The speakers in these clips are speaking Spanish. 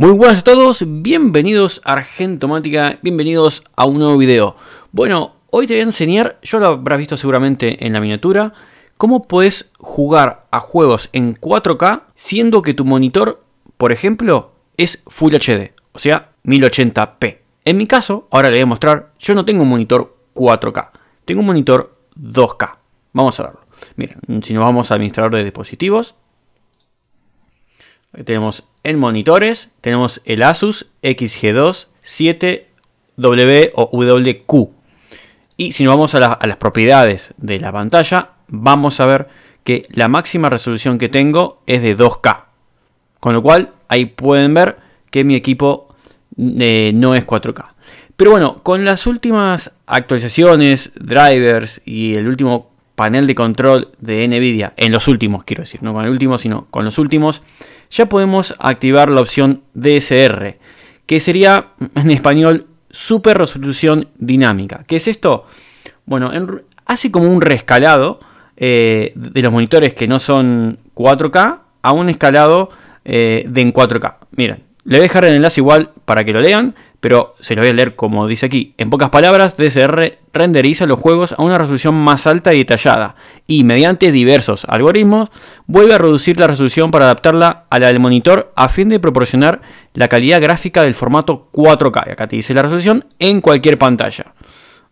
Muy buenas a todos, bienvenidos a Argentomática, bienvenidos a un nuevo video. Bueno, hoy te voy a enseñar, yo lo habrás visto seguramente en la miniatura, cómo puedes jugar a juegos en 4K siendo que tu monitor, por ejemplo, es Full HD, o sea, 1080p. En mi caso, ahora le voy a mostrar, yo no tengo un monitor 4K, tengo un monitor 2K. Vamos a verlo. Mira, si nos vamos a administrador de dispositivos, tenemos en monitores, tenemos el Asus xg 27 w o WQ. Y si nos vamos a, las propiedades de la pantalla, vamos a ver que la máxima resolución que tengo es de 2K. Con lo cual, ahí pueden ver que mi equipo eh, no es 4K. Pero bueno, con las últimas actualizaciones, drivers y el último panel de control de Nvidia, en los últimos quiero decir, no con el último, sino con los últimos, ya podemos activar la opción DSR, que sería en español super resolución dinámica. ¿Qué es esto? Bueno, hace como un rescalado eh, de los monitores que no son 4K a un escalado eh, de en 4K. Miren, le voy a dejar el enlace igual para que lo lean pero se lo voy a leer como dice aquí. En pocas palabras, DSR renderiza los juegos a una resolución más alta y detallada y mediante diversos algoritmos vuelve a reducir la resolución para adaptarla a la del monitor a fin de proporcionar la calidad gráfica del formato 4K. Acá te dice la resolución en cualquier pantalla.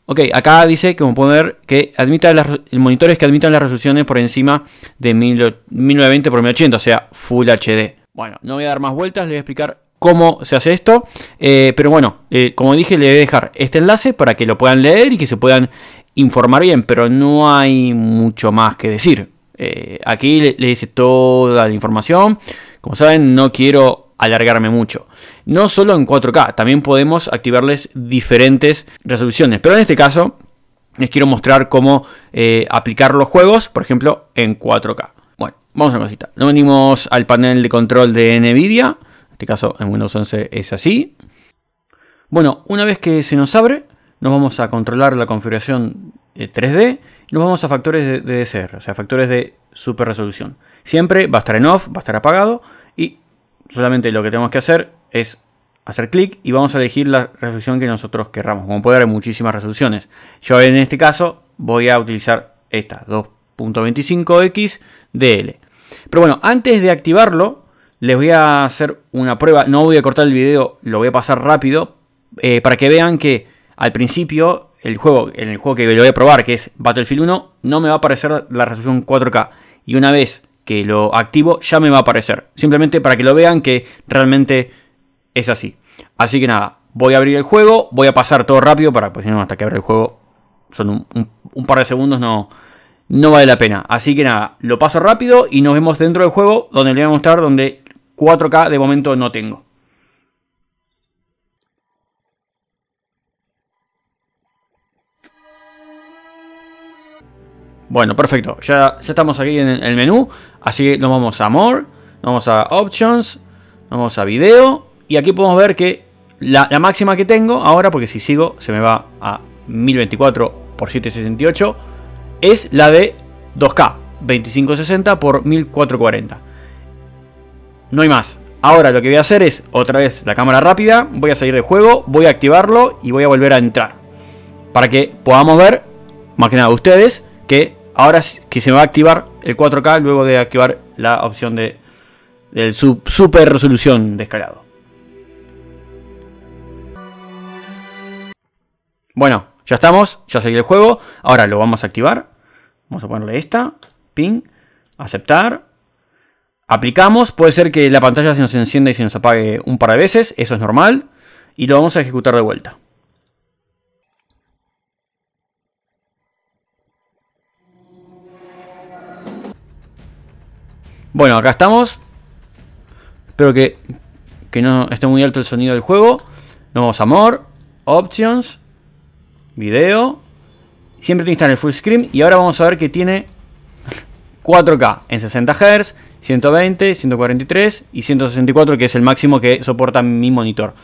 Ok, acá dice que como pueden ver, que admita los monitores que admitan las resoluciones por encima de 1920 x 1080, o sea, Full HD. Bueno, no voy a dar más vueltas, les voy a explicar cómo se hace esto. Eh, pero bueno, eh, como dije, le voy a dejar este enlace para que lo puedan leer y que se puedan informar bien, pero no hay mucho más que decir. Eh, aquí le, dice toda la información. Como saben, no quiero alargarme mucho. No solo en 4K, también podemos activarles diferentes resoluciones. Pero en este caso, les quiero mostrar cómo aplicar los juegos, por ejemplo, en 4K. Bueno, vamos a una cosita. Nos venimos al panel de control de NVIDIA este caso en Windows 11 es así. Bueno, una vez que se nos abre, nos vamos a controlar la configuración 3D eh, y nos vamos a factores de DSR, o sea, factores de superresolución. Siempre va a estar en off, va a estar apagado y solamente lo que tenemos que hacer es hacer clic y vamos a elegir la resolución que nosotros querramos. Como puede haber muchísimas resoluciones. Yo en este caso voy a utilizar esta 2.25x DL. Pero bueno, antes de activarlo, les voy a hacer una prueba, no voy a cortar el video, lo voy a pasar rápido, eh, para que vean que al principio, el juego, en el juego que lo voy a probar, que es Battlefield 1, no me va a aparecer la resolución 4K. Y una vez que lo activo, ya me va a aparecer. Simplemente para que lo vean que realmente es así. Así que nada, voy a abrir el juego, voy a pasar todo rápido para, pues si no, hasta que abra el juego, son un, par de segundos, no, no vale la pena. Así que nada, lo paso rápido y nos vemos dentro del juego donde le voy a mostrar donde 4K de momento no tengo. Bueno, perfecto. Ya, estamos aquí en el menú. Así que nos vamos a More, nos vamos a Options, nos vamos a Video. Y aquí podemos ver que la, máxima que tengo ahora, porque si sigo se me va a 1024 x 768, es la de 2K, 2560 x 1440. No hay más. Ahora lo que voy a hacer es, otra vez, la cámara rápida, voy a salir del juego, voy a activarlo y voy a volver a entrar. Para que podamos ver, más que nada ustedes, que ahora que se va a activar el 4K luego de activar la opción de, super resolución de escalado. Bueno, ya estamos, ya salí el juego. Ahora lo vamos a activar. Vamos a ponerle esta, ping, aceptar, aplicamos, puede ser que la pantalla se nos encienda y se nos apague un par de veces, eso es normal, y lo vamos a ejecutar de vuelta. Bueno, acá estamos. Espero que, no esté muy alto el sonido del juego. Nos vamos a More, Options, Video. Siempre tiene que estar en el full screen. Y ahora vamos a ver que tiene 4K en 60 Hz, 120, 143 y 164, que es el máximo que soporta mi monitor.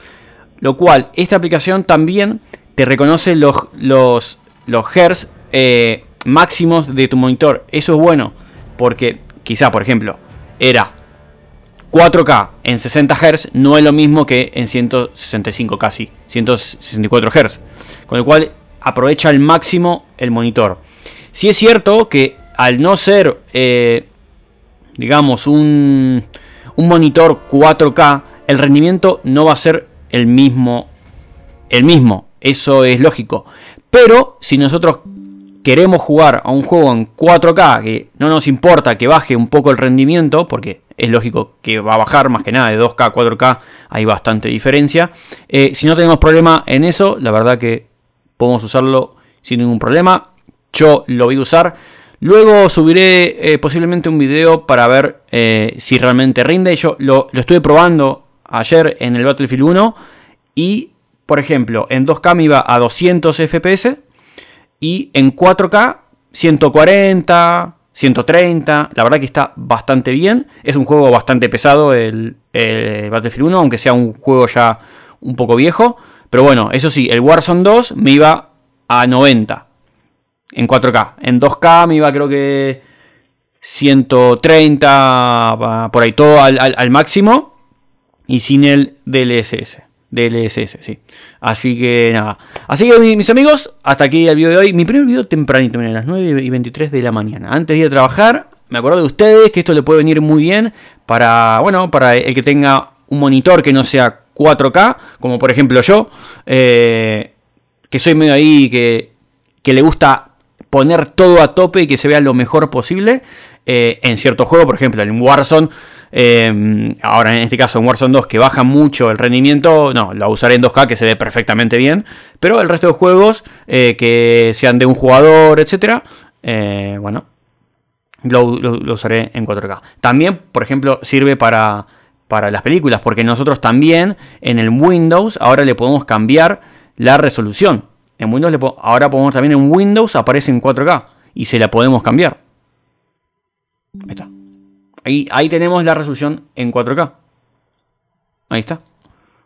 Lo cual, esta aplicación también te reconoce los, los, los hertz eh, máximos de tu monitor. Eso es bueno, porque quizá, por ejemplo, era 4K en 60 Hz, no es lo mismo que en 165 casi, 164 Hz. Con lo cual, aprovecha al máximo el monitor. Si es cierto que al no ser... Eh, digamos, un, monitor 4K, el rendimiento no va a ser el mismo. El mismo, eso es lógico. Pero si nosotros queremos jugar a un juego en 4K, que no nos importa que baje un poco el rendimiento, porque es lógico que va a bajar más que nada de 2K a 4K, hay bastante diferencia. Eh, si no tenemos problema en eso, la verdad que podemos usarlo sin ningún problema. Yo lo voy a usar. Luego subiré eh, posiblemente un video para ver eh, si realmente rinde. Yo lo, estuve probando ayer en el Battlefield 1 y, por ejemplo, en 2K me iba a 200 FPS y en 4K 140, 130. La verdad que está bastante bien. Es un juego bastante pesado el, el Battlefield 1, aunque sea un juego ya un poco viejo. Pero bueno, eso sí, el Warzone 2 me iba a 90 en 4K. En 2K me iba creo que 130, por ahí todo al, máximo. Y sin el DLSS. DLSS, sí. Así que nada. Así que mis amigos, hasta aquí el video de hoy. Mi primer video tempranito, miren, las 9 y 23 de la mañana. Antes de ir a trabajar, me acuerdo de ustedes que esto le puede venir muy bien para, bueno, para el que tenga un monitor que no sea 4K, como por ejemplo yo, eh, que soy medio ahí, que, que le gusta poner todo a tope y que se vea lo mejor posible. Eh, en cierto juego, por ejemplo, en Warzone, em, ahora en este caso en Warzone 2, que baja mucho el rendimiento, no, la usaré en 2K que se ve perfectamente bien, pero el resto de juegos eh, que sean de un jugador, etcétera, eh, bueno, lo, usaré en 4K. También, por ejemplo, sirve para, para las películas, porque nosotros también en el Windows ahora le podemos cambiar la resolución. En Windows ahora podemos también en Windows aparece en 4K y se la podemos cambiar. Ahí Ahí, tenemos la resolución en 4K. Ahí está.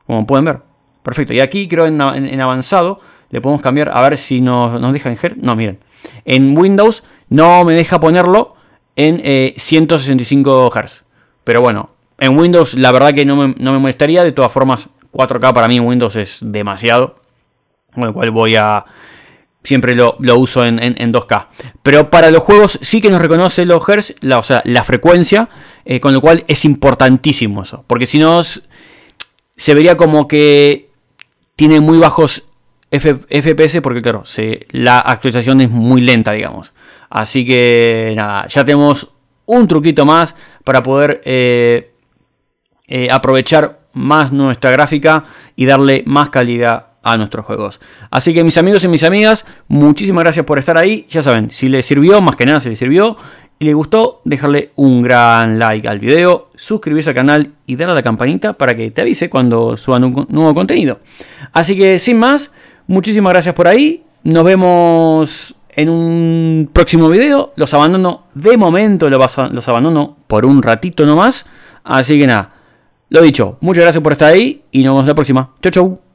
Como pueden ver. Perfecto. Y aquí creo en, avanzado le podemos cambiar a ver si nos, deja en No, miren. En Windows no me deja ponerlo en 165 eh, Hz. Pero bueno, en Windows la verdad que no me, no me molestaría. De todas formas, 4K para mí en Windows es demasiado con lo cual voy a... Siempre lo, uso en, 2K. Pero para los juegos sí que nos reconoce los hertz, o sea, la frecuencia, eh, con lo cual es importantísimo eso. Porque si no, se vería como que tiene muy bajos FPS, porque claro, la actualización es muy lenta, digamos. Así que nada, ya tenemos un truquito más para poder eh, eh, aprovechar más nuestra gráfica y darle más calidad a a nuestros juegos. Así que mis amigos y mis amigas, muchísimas gracias por estar ahí. Ya saben, si les sirvió, más que nada si les sirvió y les gustó, dejarle un gran like al video, suscribirse al canal y darle a la campanita para que te avise cuando suban un nuevo contenido. Así que sin más, muchísimas gracias por ahí. Nos vemos en un próximo video. Los abandono de momento, los abandono por un ratito nomás. Así que nada, lo dicho, muchas gracias por estar ahí y nos vemos la próxima. Chau, chau.